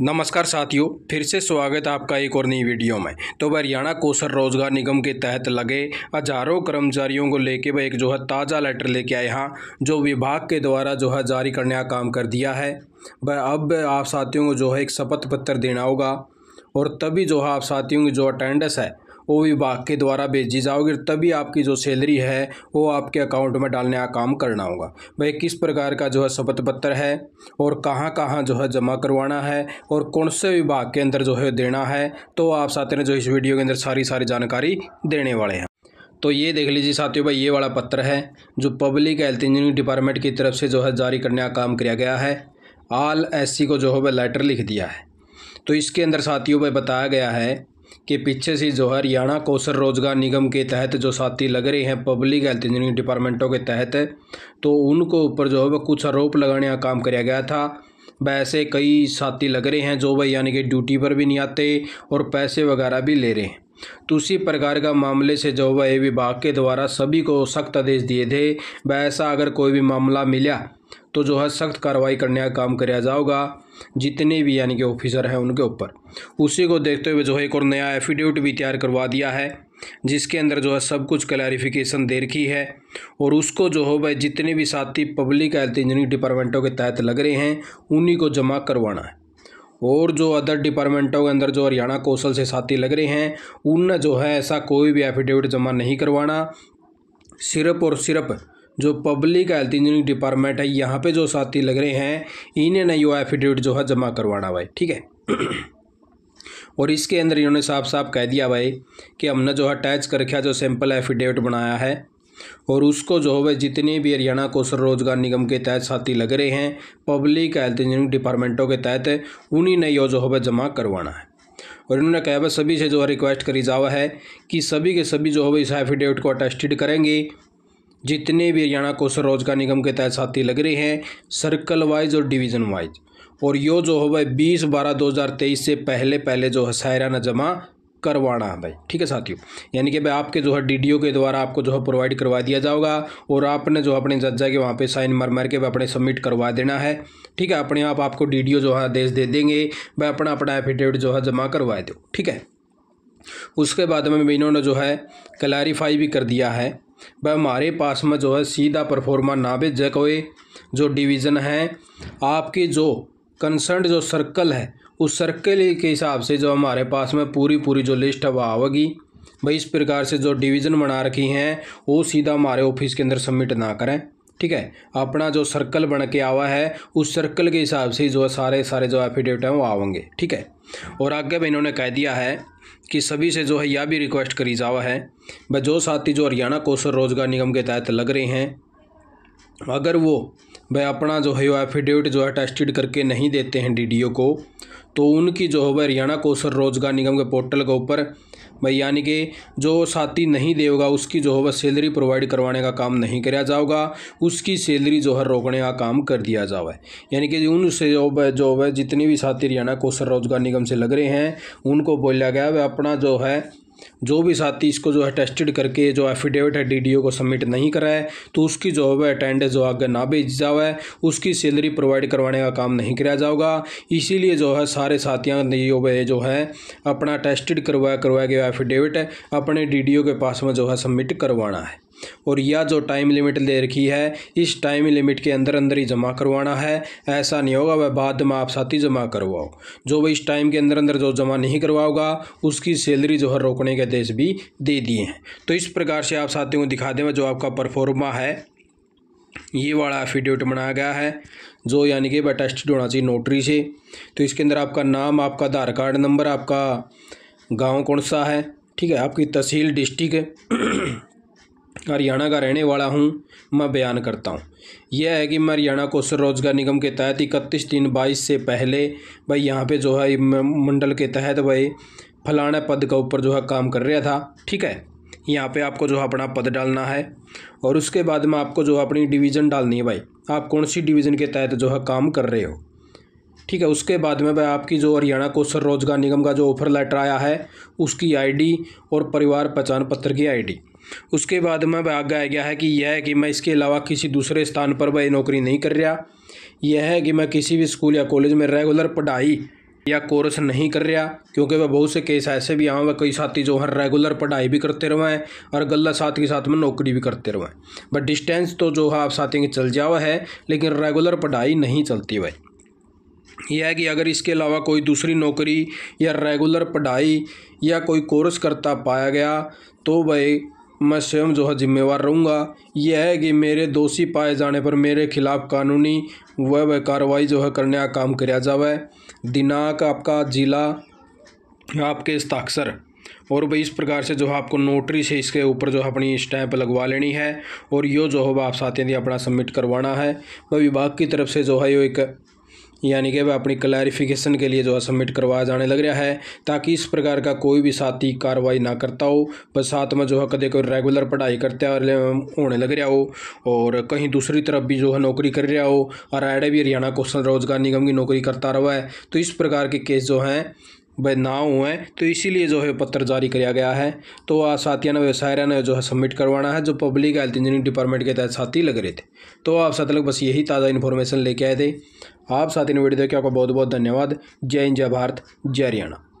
नमस्कार साथियों फिर से स्वागत है आपका एक और नई वीडियो में तो वह हरियाणा कोसर रोजगार निगम के तहत लगे हजारों कर्मचारियों को लेके वह एक जो है ताज़ा लेटर लेके आए यहाँ जो विभाग के द्वारा जो है जारी करने का काम कर दिया है वह अब आप साथियों को जो है एक शपथ पत्र देना होगा और तभी जो है आप साथियों की जो अटेंडेंस है वो विभाग के द्वारा भेजी जाओगी तभी आपकी जो सैलरी है वो आपके अकाउंट में डालने का काम करना होगा भाई किस प्रकार का जो है शपथ पत्र है और कहाँ कहाँ जो है जमा करवाना है और कौन से विभाग के अंदर जो है देना है तो आप साथियों ने जो इस वीडियो के अंदर सारी सारी जानकारी देने वाले हैं तो ये देख लीजिए साथियों भाई ये वाला पत्र है जो पब्लिक हेल्थ इंजीनियरिंग डिपार्टमेंट की तरफ से जो है जारी करने का काम किया गया है आल एससी को जो है वह लेटर लिख दिया है तो इसके अंदर साथियों भाई बताया गया है के पीछे से जो है हरियाणा कौशल रोजगार निगम के तहत जो साथी लग रहे हैं पब्लिक हेल्थ इंजीनियरिंग डिपार्टमेंटों के तहत तो उनको ऊपर जो है वह कुछ आरोप लगाने का काम किया गया था वैसे कई साथी लग रहे हैं जो वह यानी कि ड्यूटी पर भी नहीं आते और पैसे वगैरह भी ले रहे हैं तो उसी प्रकार का मामले से जो वह विभाग के द्वारा सभी को सख्त आदेश दिए थे वैसा अगर कोई भी मामला मिला तो जो है सख्त कार्रवाई करने का काम कराया जाओगा जितने भी यानी कि ऑफिसर हैं उनके ऊपर उसी को देखते हुए जो है एक और नया एफिडेविट भी तैयार करवा दिया है जिसके अंदर जो है सब कुछ क्लैरिफिकेशन दे रखी है और उसको जो हो भाई जितने भी साथी पब्लिक हेल्थ इंजीनियरिंग डिपार्टमेंटों के तहत लग रहे हैं उन्हीं को जमा करवाना है और जो अदर डिपार्टमेंटों के अंदर जो हरियाणा कौशल से साथी लग रहे हैं उन जो है ऐसा कोई भी एफिडेविट जमा नहीं करवाना सिर्फ और सिर्फ जो पब्लिक हेल्थ इंजीनियरिंग डिपार्टमेंट है यहाँ पे जो साथी लग रहे हैं इन्हें ना यो एफिडेविट जो है जमा करवाना भाई ठीक है और इसके अंदर इन्होंने साफ साफ कह दिया भाई कि हमने जो है अटैच कर रखा जो सैंपल एफिडेविट बनाया है और उसको जो है जितने भी हरियाणा कौशल रोजगार निगम के तहत साथी लग रहे हैं पब्लिक हेल्थ इंजीनियरिंग डिपार्टमेंटों के तहत उन्हीं ने यो जो है जमा करवाना है और इन्होंने कहा भाई सभी से जो है रिक्वेस्ट करी जावा है कि सभी के सभी जो है इस एफिडेविट को अटेस्टेड करेंगे जितने भी हरियाणा कौशल रोजगार निगम के तहत साथी लग रहे हैं सर्कल वाइज और डिवीज़न वाइज और यो जो हो भाई बीस बारह दो हज़ार तेईस से पहले पहले जो है शायराना जमा करवाना है भाई ठीक है साथियों यानी कि भाई आपके जो है डीडीओ के द्वारा आपको जो है प्रोवाइड करवा दिया जाएगा और आपने जो अपने जज्जा के वहाँ पे साइन मर मर के भाई अपने सबमिट करवा देना है ठीक है अपने आप आपको डीडीओ जो है आदेश दे देंगे भाई अपना अपना एफिडेविट जो है जमा करवा दो ठीक है उसके बाद में इन्होंने जो है क्लैरिफाई भी कर दिया है वह हमारे पास में जो है सीधा परफॉर्मा नाबिज कोई जो डिवीज़न है आपके जो कंसर्न जो सर्कल है उस सर्कल के हिसाब से जो हमारे पास में पूरी पूरी जो लिस्ट है वह आवेगी भाई इस प्रकार से जो डिवीज़न बना रखी हैं वो सीधा हमारे ऑफिस के अंदर सबमिट ना करें ठीक है अपना जो सर्कल बन के आवा है उस सर्कल के हिसाब से जो सारे सारे जो एफिडेविट हैं वो आवेंगे ठीक है और आगे भी इन्होंने कह दिया है कि सभी से जो है यह भी रिक्वेस्ट करी जावा है वह जो साथी जो हरियाणा कौशल रोजगार निगम के तहत लग रहे हैं अगर वो वह अपना जो है वो एफिडेविट जो है टेस्टेड करके नहीं देते हैं डीडीओ को तो उनकी जो है वह हरियाणा कौशल रोजगार निगम के पोर्टल के ऊपर भाई यानी कि जो साथी नहीं देगा उसकी जो है वह सैलरी प्रोवाइड करवाने का काम नहीं कराया जाओगा उसकी सैलरी जो है रोकने का काम कर दिया जाए यानी कि उन से जो है जितनी भी साथी हरियाणा कौशल रोजगार निगम से लग रहे हैं उनको बोला गया वह अपना जो है जो भी साथी इसको जो है टेस्टेड करके जो एफिडेविट है डी को सबमिट नहीं कराए तो उसकी जो है अटेंडेंस जो आगे ना भेज जाए उसकी सैलरी प्रोवाइड करवाने का काम नहीं कराया जाओगा इसीलिए जो है सारे साथियों ने जो है अपना टेस्टेड करवाया करवाया गया एफिडेविट अपने डी के पास में जो है सबमिट करवाना है और यह जो टाइम लिमिट दे रखी है इस टाइम लिमिट के अंदर अंदर ही जमा करवाना है ऐसा नहीं होगा वह बाद में आप साथ ही जमा करवाओ जो वह इस टाइम के अंदर अंदर जो जमा नहीं करवाओगा उसकी सैलरी जो है रोकने के आदेश भी दे दिए हैं तो इस प्रकार से आप साथियों को दिखा दें जो आपका परफॉर्मा है ये वाला एफिडेविट बनाया गया है जो यानी कि टेस्ट होना चाहिए नोटरी से तो इसके अंदर आपका नाम आपका आधार कार्ड नंबर आपका गांव कौन सा है ठीक है आपकी तहसील डिस्ट्रिक्ट हरियाणा का रहने वाला हूँ मैं बयान करता हूँ यह है कि मैं हरियाणा कौशल रोजगार निगम के तहत इकतीस तीन बाईस से पहले भाई यहाँ पे जो है मंडल के तहत भाई फलाना पद का ऊपर जो है काम कर रहा था ठीक है यहाँ पे आपको जो है अपना पद डालना है और उसके बाद में आपको जो है अपनी डिवीज़न डालनी है भाई आप कौन सी डिवीज़न के तहत जो है काम कर रहे हो ठीक है उसके बाद में भाई आपकी जो हरियाणा कौशल रोजगार निगम का जो ऑफर लेटर आया है उसकी आईडी और परिवार पहचान पत्र की आईडी उसके बाद में आगे आ गया है कि यह है कि मैं इसके अलावा किसी दूसरे स्थान पर वह नौकरी नहीं कर रहा यह है कि मैं किसी भी स्कूल या कॉलेज में रेगुलर पढ़ाई या कोर्स नहीं कर रहा क्योंकि वह बहुत से केस ऐसे भी आए वह कई साथी जो हर रेगुलर पढ़ाई भी करते रहें और गल्ला साथ के साथ में नौकरी भी करते रहें बट डिस्टेंस तो जो है आप साथी के चल जाओ है लेकिन रेगुलर पढ़ाई नहीं चलती भाई यह है कि अगर इसके अलावा कोई दूसरी नौकरी या रेगुलर पढ़ाई या कोई कोर्स करता पाया गया तो वह मैं स्वयं जो है ज़िम्मेवार रहूँगा यह है कि मेरे दोषी पाए जाने पर मेरे खिलाफ़ कानूनी व वह कार्रवाई जो है करने का काम कराया जावे दिनांक आपका ज़िला आपके हस्ताक्षर और भाई इस प्रकार से जो है आपको नोटरी से इसके ऊपर जो है अपनी स्टैंप लगवा लेनी है और यो जो है आप साथियों अपना सबमिट करवाना है वह विभाग की तरफ से जो है यो एक यानी कि वह अपनी क्लैरिफिकेशन के लिए जो है सबमिट करवाया जाने लग रहा है ताकि इस प्रकार का कोई भी साथी कार्रवाई ना करता हो बस साथ में जो है कदे कोई रेगुलर पढ़ाई करते होने लग रहा हो और कहीं दूसरी तरफ भी जो है नौकरी कर रहा हो और आईडा भी हरियाणा कौशल रोजगार निगम की नौकरी करता रहा है तो इस प्रकार के केस जो हैं व ना हुए तो इसीलिए जो है पत्र जारी किया गया है तो वह ने व्यवसायरा ने जो है सबमिट करवाना है जो पब्लिक हेल्थ इंजीनियरिंग डिपार्टमेंट के तहत साथी लग रहे थे तो आप साथ लोग बस यही ताज़ा इन्फॉर्मेशन लेके आए थे आप साथी ने वीडियो देखिए आपका बहुत बहुत धन्यवाद जय हिंद जय भारत जय हरियाणा